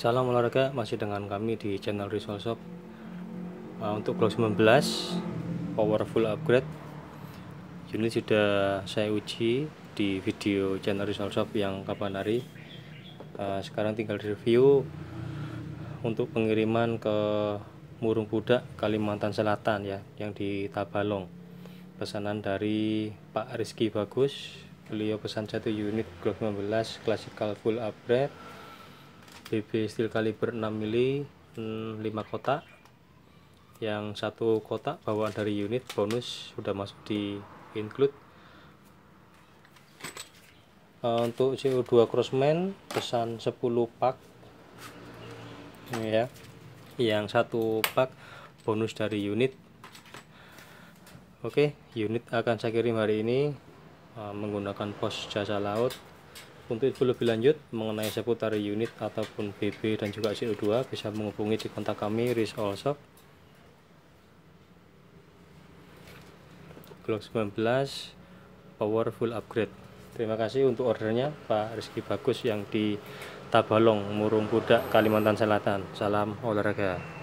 Salam olahraga masih dengan kami di channel Rizal Shop uh, Untuk Glock 19 Powerful Upgrade Unit sudah saya uji di video channel Rizal Shop yang kapan hari uh, Sekarang tinggal di review Untuk pengiriman ke Murung Budak Kalimantan Selatan ya Yang di Tabalong Pesanan dari Pak Rizky Bagus beliau pesan satu unit Glock 15 classical full upgrade BB steel kaliber 6 mm 5 kotak yang satu kotak bawaan dari unit bonus sudah masuk di include eh, untuk CO2 crossman pesan 10 pak ini ya yang satu pak bonus dari unit oke unit akan saya kirim hari ini eh, menggunakan pos jasa laut untuk info lebih lanjut mengenai seputar unit ataupun BB dan juga CO2 bisa menghubungi di kontak kami Riz All Glock 19 Powerful Upgrade. Terima kasih untuk ordernya Pak Rizky Bagus yang di Tabalong, Murung Kudak, Kalimantan Selatan. Salam olahraga.